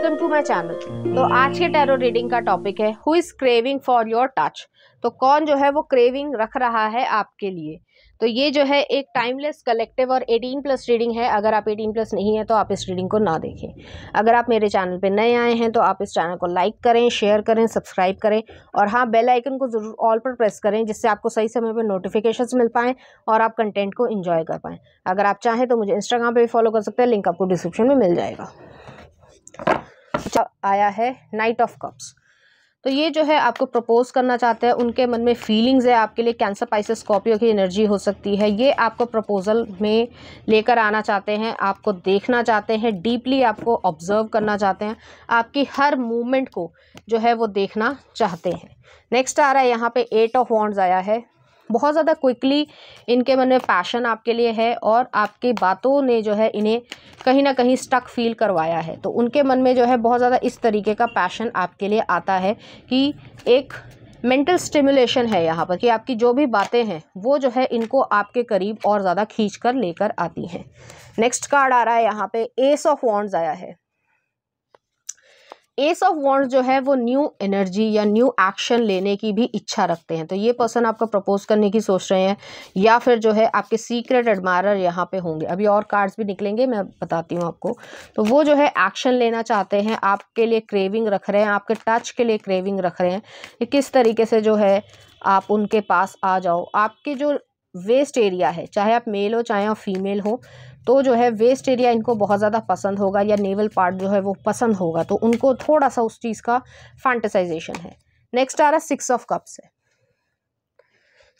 welcome to my channel तो आज के टैरो रीडिंग का टॉपिक है who is craving for your touch तो कौन जो है वो क्रेविंग रख रहा है आपके लिए तो ये जो है एक टाइमलेस कलेक्टिव और 18 प्लस रीडिंग है अगर आप 18 प्लस नहीं है तो आप इस रीडिंग को ना देखें अगर आप मेरे चैनल पे नए आए हैं तो आप इस चैनल को लाइक करें शेयर करें सब्सक्राइब करें और हाँ बेल आइकन को ज़रूर ऑल पर प्रेस करें जिससे आपको सही समय पर नोटिफिकेशन मिल पाएँ और आप कंटेंट को इन्जॉय कर पाएँ अगर आप चाहें तो मुझे इंस्टाग्राम पर भी फॉलो कर सकते हैं लिंक आपको डिस्क्रिप्शन में मिल जाएगा अच्छा, आया है नाइट ऑफ कप्स तो ये जो है आपको प्रपोज करना चाहते हैं उनके मन में फीलिंग्स है आपके लिए कैंसर पाइसिस स्कॉर्पियो की एनर्जी हो सकती है ये आपको प्रपोज़ल में लेकर आना चाहते हैं आपको देखना चाहते हैं डीपली आपको ऑब्जर्व करना चाहते हैं आपकी हर मूवमेंट को जो है वो देखना चाहते हैं नेक्स्ट आ रहा है यहाँ पे एट ऑफ वॉन्ड्स आया है बहुत ज़्यादा क्विकली इनके मन में पैशन आपके लिए है और आपकी बातों ने जो है इन्हें कहीं ना कहीं स्टक फील करवाया है तो उनके मन में जो है बहुत ज़्यादा इस तरीके का पैशन आपके लिए आता है कि एक मेंटल स्टिमुलेशन है यहाँ पर कि आपकी जो भी बातें हैं वो जो है इनको आपके करीब और ज़्यादा खींच कर लेकर आती हैं नेक्स्ट कार्ड आ रहा है यहाँ पे एस ऑफ वॉन्ड्स आया है एस ऑफ वॉन्ट जो है वो न्यू एनर्जी या न्यू एक्शन लेने की भी इच्छा रखते हैं तो ये पर्सन आपको प्रपोज करने की सोच रहे हैं या फिर जो है आपके सीक्रेट एडमायर यहाँ पे होंगे अभी और कार्ड्स भी निकलेंगे मैं बताती हूँ आपको तो वो जो है एक्शन लेना चाहते हैं आपके लिए क्रेविंग रख रहे हैं आपके टच के लिए क्रेविंग रख रहे हैं कि किस तरीके से जो है आप उनके पास आ जाओ आपके जो वेस्ट एरिया है चाहे आप मेल हो चाहे आप फीमेल हो तो जो है वेस्ट एरिया इनको बहुत ज़्यादा पसंद होगा या नेवल पार्ट जो है वो पसंद होगा तो उनको थोड़ा सा उस चीज़ का फैंटिसाइजेशन है नेक्स्ट आ रहा सिक्स ऑफ कप्स है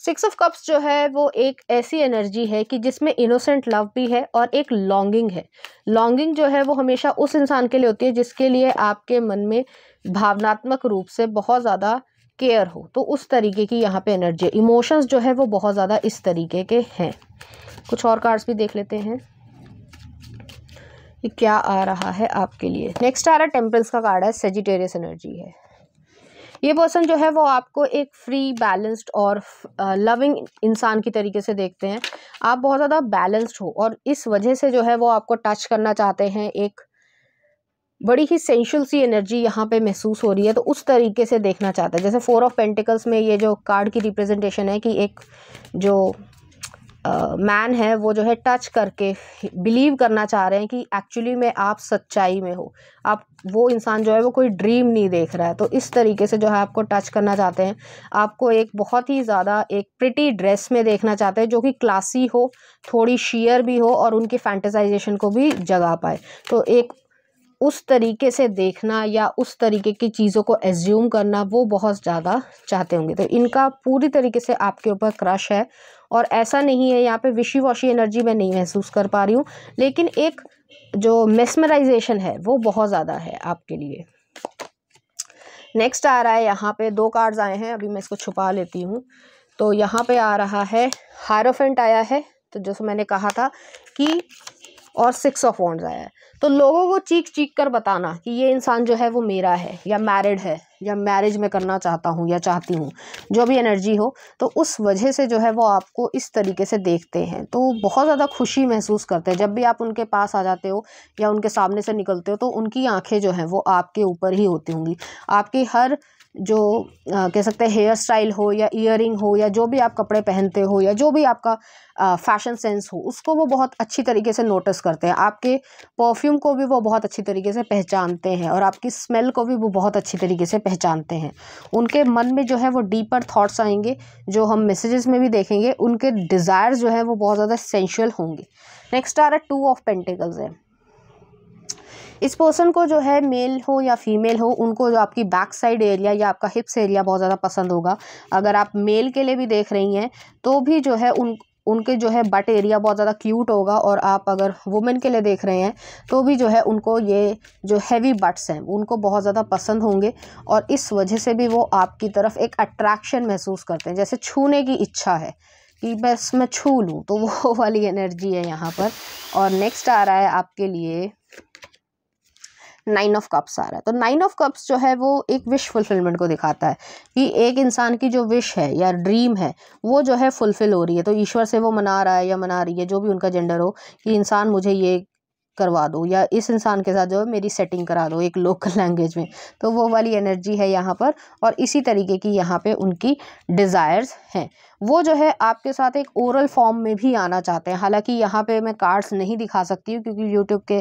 सिक्स ऑफ कप्स जो है वो एक ऐसी एनर्जी है कि जिसमें इनोसेंट लव भी है और एक लॉन्गिंग है लॉन्गिंग जो है वो हमेशा उस इंसान के लिए होती है जिसके लिए आपके मन में भावनात्मक रूप से बहुत ज़्यादा केयर हो तो उस तरीके की यहाँ पे एनर्जी इमोशंस जो है वो बहुत ज़्यादा इस तरीके के हैं कुछ और कार्ड्स भी देख लेते हैं कि क्या आ रहा है आपके लिए नेक्स्ट आ रहा है टेम्पल्स का कार्ड है सेजिटेरियस एनर्जी है ये पर्सन जो है वो आपको एक फ्री बैलेंस्ड और लविंग इंसान की तरीके से देखते हैं आप बहुत ज़्यादा बैलेंस्ड हो और इस वजह से जो है वो आपको टच करना चाहते हैं एक बड़ी ही सेंशल सी एनर्जी यहाँ पे महसूस हो रही है तो उस तरीके से देखना चाहते हैं जैसे फोर ऑफ पेंटिकल्स में ये जो कार्ड की रिप्रेजेंटेशन है कि एक जो मैन है वो जो है टच करके बिलीव करना चाह रहे हैं कि एक्चुअली में आप सच्चाई में हो आप वो इंसान जो है वो कोई ड्रीम नहीं देख रहा है तो इस तरीके से जो है आपको टच करना चाहते हैं आपको एक बहुत ही ज़्यादा एक प्रिटी ड्रेस में देखना चाहते हैं जो कि क्लासी हो थोड़ी शीयर भी हो और उनकी फैंटेसाइजेशन को भी जगा पाए तो एक उस तरीके से देखना या उस तरीके की चीज़ों को एज्यूम करना वो बहुत ज़्यादा चाहते होंगे तो इनका पूरी तरीके से आपके ऊपर क्रश है और ऐसा नहीं है यहाँ पे विशी वॉशी एनर्जी मैं नहीं महसूस कर पा रही हूँ लेकिन एक जो मेस्मराइजेशन है वो बहुत ज़्यादा है आपके लिए नेक्स्ट आ रहा है यहाँ पे दो कार्ड्स आए हैं अभी मैं इसको छुपा लेती हूँ तो यहाँ पे आ रहा है हायरोफेंट आया है तो जैसे मैंने कहा था कि और सिक्स ऑफ वॉन्ड्स आया है तो लोगों को चीख चीख कर बताना कि ये इंसान जो है वो मेरा है या मैरिड है या मैरिज में करना चाहता हूँ या चाहती हूँ जो भी एनर्जी हो तो उस वजह से जो है वो आपको इस तरीके से देखते हैं तो बहुत ज़्यादा खुशी महसूस करते हैं जब भी आप उनके पास आ जाते हो या उनके सामने से निकलते हो तो उनकी आँखें जो हैं वो आपके ऊपर ही होती होंगी आपकी हर जो कह सकते हैं हेयर स्टाइल हो या इयर हो या जो भी आप कपड़े पहनते हो या जो भी आपका फैशन सेंस हो उसको वो बहुत अच्छी तरीके से नोटिस करते हैं आपके परफ्यूम को भी वो बहुत अच्छी तरीके से पहचानते हैं और आपकी स्मेल को भी वो बहुत अच्छी तरीके से पहचानते हैं उनके मन में जो है वो डीपर थाट्स आएंगे जो हम मैसेजेस में भी देखेंगे उनके डिज़ायर जो है वो बहुत ज़्यादा सेंशुअल होंगे नेक्स्ट आ रहा है टू ऑफ पेंटिकल्स है इस पर्सन को जो है मेल हो या फीमेल हो उनको जो आपकी बैक साइड एरिया या आपका हिप्स एरिया बहुत ज़्यादा पसंद होगा अगर आप मेल के लिए भी देख रही हैं तो भी जो है उन उनके जो है बट एरिया बहुत ज़्यादा क्यूट होगा और आप अगर वुमेन के लिए देख रहे हैं तो भी जो है उनको ये जो हैवी बट्स हैं उनको बहुत ज़्यादा पसंद होंगे और इस वजह से भी वो आपकी तरफ एक अट्रैक्शन महसूस करते हैं जैसे छूने की इच्छा है कि बस मैं छू लूँ तो वो वाली एनर्जी है यहाँ पर और नेक्स्ट आ रहा है आपके लिए नाइन ऑफ कप्स आ रहा है तो नाइन ऑफ कप्स जो है वो एक विश फुलफिलमेंट को दिखाता है कि एक इंसान की जो विश है या ड्रीम है वो जो है फुलफिल हो रही है तो ईश्वर से वो मना रहा है या मना रही है जो भी उनका जेंडर हो कि इंसान मुझे ये करवा दो या इस इंसान के साथ जो है मेरी सेटिंग करा दो एक लोकल लैंग्वेज में तो वो वाली एनर्जी है यहाँ पर और इसी तरीके की यहाँ पे उनकी डिज़ायर्स हैं वो जो है आपके साथ एक ओरल फॉर्म में भी आना चाहते हैं हालांकि यहाँ पे मैं कार्ड्स नहीं दिखा सकती हूँ क्योंकि यूट्यूब के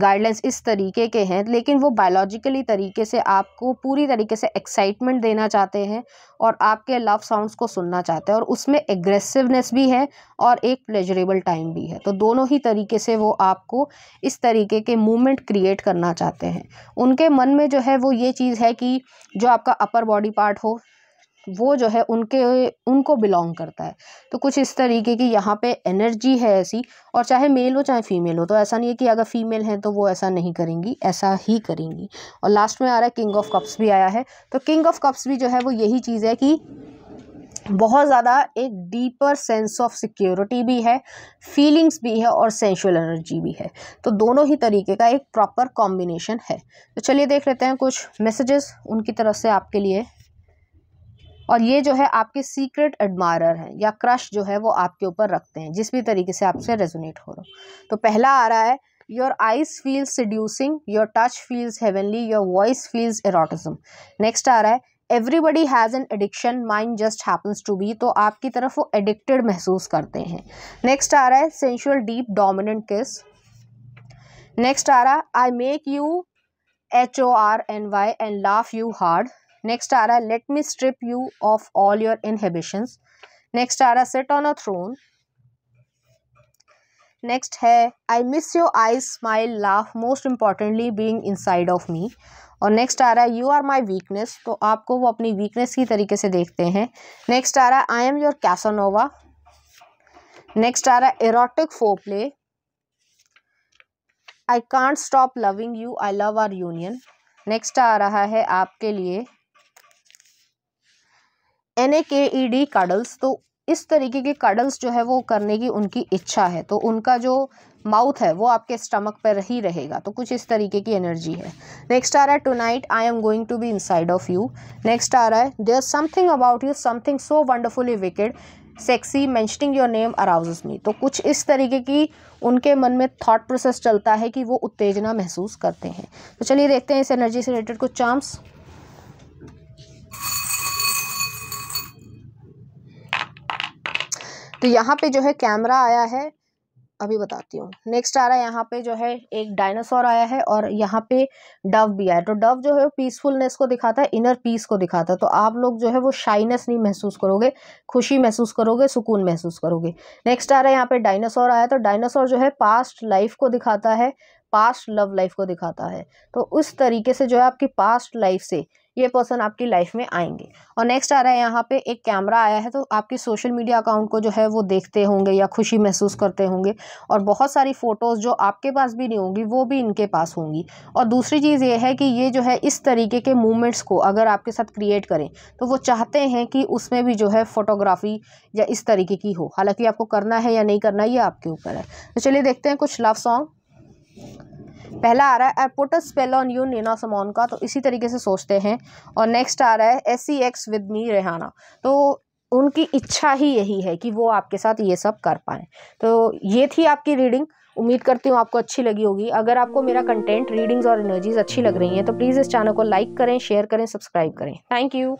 गाइडलाइंस इस तरीके के हैं लेकिन वो बायोलॉजिकली तरीके से आपको पूरी तरीके से एक्साइटमेंट देना चाहते हैं और आपके लव साउंड्स को सुनना चाहते हैं और उसमें एग्रेसिवनेस भी है और एक प्लेजरेबल टाइम भी है तो दोनों ही तरीके से वो आपको इस तरीके के मूवमेंट क्रिएट करना चाहते हैं उनके मन में जो है वो ये चीज़ है कि जो आपका अपर बॉडी पार्ट हो वो जो है उनके उनको बिलोंग करता है तो कुछ इस तरीके की यहाँ पे एनर्जी है ऐसी और चाहे मेल हो चाहे फीमेल हो तो ऐसा नहीं है कि अगर फीमेल हैं तो वो ऐसा नहीं करेंगी ऐसा ही करेंगी और लास्ट में आ रहा है किंग ऑफ कप्स भी आया है तो किंग ऑफ कप्स भी जो है वो यही चीज़ है कि बहुत ज़्यादा एक डीपर सेंस ऑफ सिक्योरिटी भी है फीलिंग्स भी है और सेंशुअल एनर्जी भी है तो दोनों ही तरीके का एक प्रॉपर कॉम्बिनेशन है तो चलिए देख लेते हैं कुछ मैसेजेस उनकी तरफ से आपके लिए और ये जो है आपके सीक्रेट एडमायर हैं या क्रश जो है वो आपके ऊपर रखते हैं जिस भी तरीके से आपसे रेजोनेट हो रहा हो तो पहला आ रहा है your eyes feels seducing your touch feels heavenly your voice feels eroticism next आ रहा है everybody has an addiction mind just happens to be तो आपकी तरफ वो एडिक्टेड महसूस करते हैं नेक्स्ट आ रहा है sensual deep dominant kiss next आ रहा है I make you H O R N Y and laugh you hard next आ रहा है let me strip you of all your inhibition next आ रहा है set on a throne next है I miss your eye smile laugh most importantly being inside of me और next आ रहा है यू आर माई वीकनेस तो आपको वो अपनी वीकनेस की तरीके से देखते हैं नेक्स्ट आ रहा है I am your Casanova next आ रहा है erotic foreplay I can't stop loving you I love our union next आ रहा है आपके लिए एन ए के ई डी कार्डल्स तो इस तरीके के काडल्स जो है वो करने की उनकी इच्छा है तो उनका जो माउथ है वो आपके स्टमक पर ही रहेगा तो कुछ इस तरीके की एनर्जी है नेक्स्ट आ रहा है tonight I am going to be inside of you next आ रहा है there something about you something so wonderfully wicked sexy mentioning your name arouses me तो कुछ इस तरीके की उनके मन में थॉट प्रोसेस चलता है कि वो उत्तेजना महसूस करते हैं तो चलिए देखते हैं इस एनर्जी से रिलेटेड कुछ चांस तो यहाँ पे जो है कैमरा आया है अभी बताती हूँ नेक्स्ट आ रहा है यहाँ पे जो है एक डायनासोर आया है और यहाँ पे डव भी आया तो डव जो है पीसफुलनेस को दिखाता है इनर पीस को दिखाता है तो आप लोग जो है वो शाइनेस नहीं महसूस करोगे खुशी महसूस करोगे सुकून महसूस करोगे नेक्स्ट आ रहा है यहाँ पे डायनासोर आया तो डायनासोर जो है पास्ट लाइफ को दिखाता है पास्ट लव लाइफ को दिखाता है तो उस तरीके से जो है आपकी पास्ट लाइफ से ये पर्सन आपकी लाइफ में आएंगे और नेक्स्ट आ रहा है यहाँ पे एक कैमरा आया है तो आपकी सोशल मीडिया अकाउंट को जो है वो देखते होंगे या खुशी महसूस करते होंगे और बहुत सारी फ़ोटोज़ जो आपके पास भी नहीं होंगी वो भी इनके पास होंगी और दूसरी चीज़ ये है कि ये जो है इस तरीके के मूवमेंट्स को अगर आपके साथ क्रिएट करें तो वो चाहते हैं कि उसमें भी जो है फ़ोटोग्राफी या इस तरीके की हो हालांकि आपको करना है या नहीं करना ये आपके ऊपर है तो चलिए देखते हैं कुछ लव सॉन्ग पहला आ रहा है एपोटस spell on you Nina Simone का तो इसी तरीके से सोचते हैं और नेक्स्ट आ रहा है S C X with me Rihanna तो उनकी इच्छा ही यही है कि वो आपके साथ ये सब कर पाएँ तो ये थी आपकी रीडिंग उम्मीद करती हूँ आपको अच्छी लगी होगी अगर आपको मेरा कंटेंट रीडिंग्स और एनर्जीज अच्छी लग रही हैं तो प्लीज़ इस चैनल को लाइक करें शेयर करें सब्सक्राइब करें थैंक यू